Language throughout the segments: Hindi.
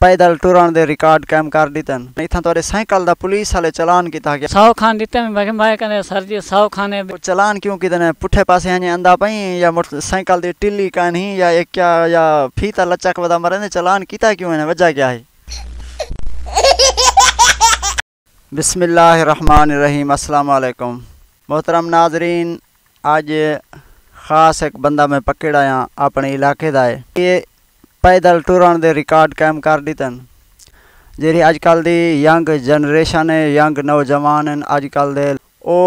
पैदल टुरण दे रिकॉर्ड कैम कर दितन था तोरे साइकिल दा पुलिस वाले चालान था क्या सौ खान दिते में बाकी भाई कने सर जी खान ने चालान क्यों कीतने पुठे पासे हने अंदा पई या साइकिल दी टिल्ली का नहीं या एक क्या या फीता लचक वदा मरे ने चालान कीता क्यों है वजह क्या है बिस्मिल्लाह रहमान रहीम अस्सलाम वालेकुम मोहतरम नाजरीन आज ख़ास एक बंदा मैं पकड़ आया अपने इलाके का है ये पैदल टूरण के रिकॉर्ड कायम कर दितन जी अजकल दी यंग जनरेशन है यंग नौजवान अजकल ओ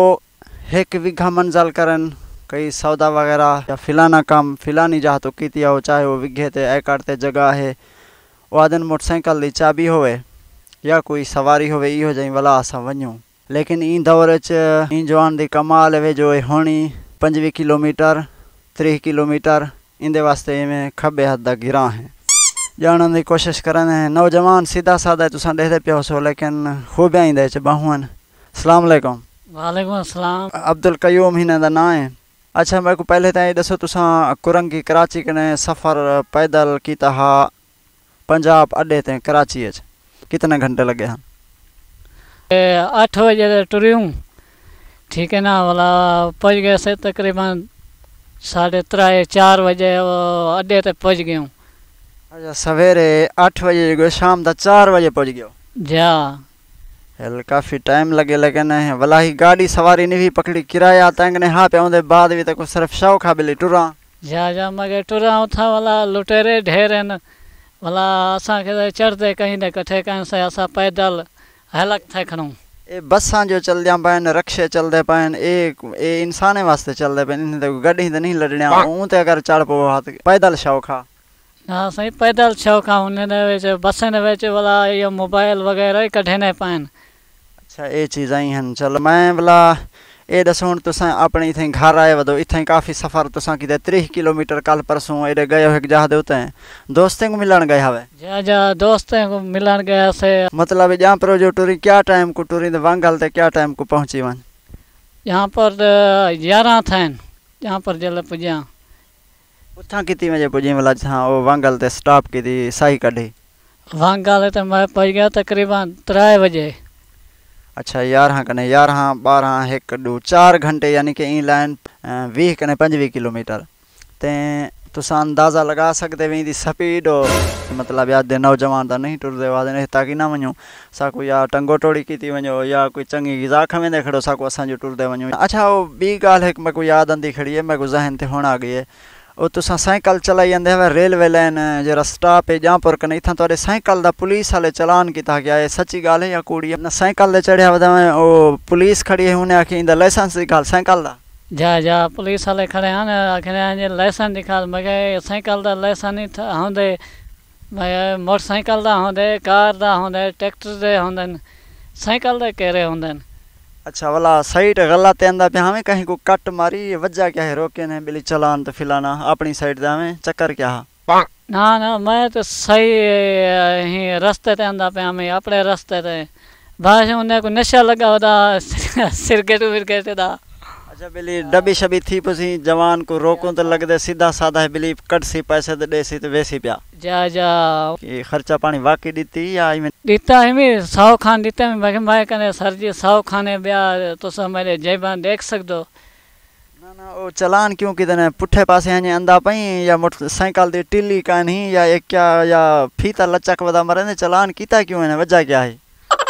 एक विघा मंजल करन कई सौदा वगैरह या फिलाना काम फिलानी जा तो की हो चाहे वो विघे ते एकड़ ते जगह है वो दिन मोटरसाइकिल की चाबी होवे या कोई सवारी होवे यो जई वाला असां वञूं लेकिन इन दौर च जवान दी कमाल वे जो होनी पंजवी किलोमीटर त्री किलोमीटर इंदे वास्ते इवें खब्बे हथ का गिरा है जानने की कोशिश करने हैं नौजवान सीधा साधा तुस देखते पे हो लेकिन खूबियाँ इंदे बहु हैं सलामकुम वालेकुम सलाम अब्दुल कयूम हिन का ना है अच्छा मेरे को पहले तो दसो तुसा कुरंगी कराची कने सफ़र पैदल किया हा पंजाब अड्डे ते कराची है कितने घंटे लगे हैं अठ बजे टुरू ठीक है ना वाला पहुँच गए से तकरीबन साढ़े त्रै चार बजे अड्डे तक पहुंच गए अच्छा सवेरे आठ बजे गए शाम तक चार बजे पहुंच गए जा हल काफ़ी टाइम लगे लेकिन भला ही गाड़ी सवारी नहीं भी पकड़ी किराया तंग ने हाँ पे बाद भी तक तो सिर्फ शव खा बिली टुरा जा जा मगे टुरा था भला लुटेरे ढेर आहिनि भला असांखे त चढ़ंदे कहीं न कठे कनि असां पैदल हलक था खणूं बसा जो चल दिया पैन रक्शे चलते पैन ये इंसान वास्ते चलते पैन इन गड्डी तो नहीं लड़ने ऊँ तो अगर चढ़ पो हाथ पैदल शौक है हाँ सही पैदल शौक है उन्हें बसें बिच वाला ये मोबाइल वगैरह कढ़े नहीं पैन अच्छा ये चीज आई हैं चल मैं वाला ये दस हूँ ਆਪਣੇ अपने इतने घर आए वो ਕਾਫੀ काफ़ी सफर ਕਿਤੇ कि त्रीह किलोमीटर कल परसों एडे गए एक ਜਹਾ ਦੇ ਉਤੇ दोस्तें को मिलन गए हवे जा जा दोस्तें को मिलन गए से मतलब जहाँ पर जो टूरी क्या टाइम को टूरी वांगल ते क्या टाइम को पहुंची वन यहाँ पर ग्यारह थन यहाँ पर जल पुजा उठा कितनी मजे पुजी मतलब जहाँ वो वांगल ते स्टॉप की सही कढ़ी वांगल ते मैं पहुंच गया तकरीबन त्रे बजे अच्छा यारह हाँ कने हाँ, बारह हाँ, एक हिकु ॾू घंटे यानी कि इन लाइन वीह कने पंजवीह किलोमीटर ते तुस अंदाज़ा लगा सकते भी इनकी स्पीड मतलब याद दे नौजवान तो नहीं टुटते वादे ताकि ना वो साको या टंगो टोड़ी की थी वो या कोई चंगी गिजा खमेंदे खड़ो साको असो टुटते वो अच्छा वो बी गाल एक को याद आंदी खड़ी है को जहन से होना आ गई है वो तो सैकल चलाई जाते हैं रेलवे लाइन जो रस्ता पे जापुर कने इतना तो सैकल का पुलिस आए चलान किया गया ये सच्ची गल है या कुड़ी है सैकल से चढ़िया वह पुलिस खड़ी है उन्हें आखिरी इंदा लाइसेंस की गल सैकल का जा जा पुलिस आए खड़े हैं आखिर लाइसेंस दिखा मैं सैकल का लाइसेंस नहीं आते मैं मोटरसाइकिल का आते कार का आते ट्रैक्टर के आते सैकल के कह रहे होंगे अच्छा वाला साइड गला आंदा पे हमें कहीं को कट मारी वजह क्या है रोके ने बिली चलान तो फिलाना अपनी साइड दे हमें चक्कर क्या है ना ना मैं तो सही ही रास्ते ते आंदा पे हमें अपने रास्ते ते भाई उन्हें को नशा लगा होता सिरकेट विरकेट दा अच्छा बिली डबी शबी थी पी जवान को रोको तो लगते सीधा साधा है बिली कट सी पैसे तो दे सी तो वेसी प्या जा जा ये खर्चा पानी वाकई दीती या आई में दीता है मैं साव खान दीता है मैं भाई कने सर जी साव खाने ब्या तो सब मेरे जेबान देख सक दो ना ना ओ चलान क्यों कि तने पुठे पासे हने अंदा पई या मोटरसाइकिल दे टिल्ली कानी या एक क्या या फीता लचक वदा मरे ने चलान कीता क्यों ने वजह क्या है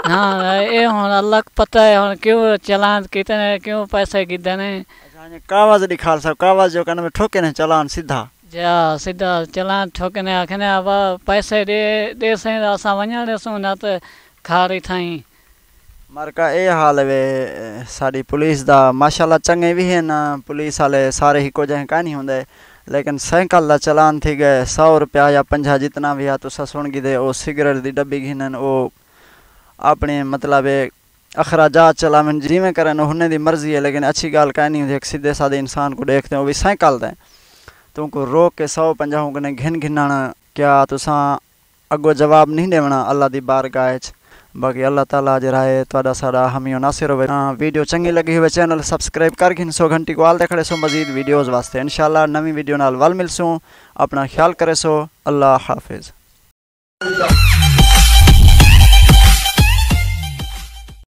हाँ ये हूँ अल्लाह पता है हम क्यों चलान कितने क्यों पैसे कितने अच्छा, कागज निकाल सब कागज जो कहने में ठोके नहीं चलान सीधा जा सीधा चलान ठोके नहीं आखने अब पैसे दे दे से ऐसा वन्या दे असां वञण ॾिसूं न त तो खारी थाई मरका ये हाल वे सारी पुलिस दा माशाल्लाह चंगे भी है ना पुलिस वाले सारे ही को जगह कहीं होंगे लेकिन सैकल का चलान थी गए सौ रुपया या पंजा जितना भी है तो सुन गिदे वो सिगरेट की डब्बी घिनन वो अपने मतलब अखराजात चलावन जिमें करें उन्हें दी मर्जी है लेकिन अच्छी गाल नहीं होती एक सीधे साधे इंसान को देखते हो भी साइकिल दें उनको रोक के सौ पंजाहों कने घिन घिनाना क्या तुसा अगो जवाब नहीं देना अल्लाह की बार गाय बाकी अल्लाह तला जराए राय तोड़ा सारा नासिर हो हाँ, वीडियो चंगी लगी हुए चैनल सब्सक्राइब कर घिन सो घंटी को आल देखड़े सो मजीद वीडियोज़ वास्ते शाला नवी वीडियो नाल वाल मिलसूँ अपना ख्याल करे सो अल्लाह हाफिज़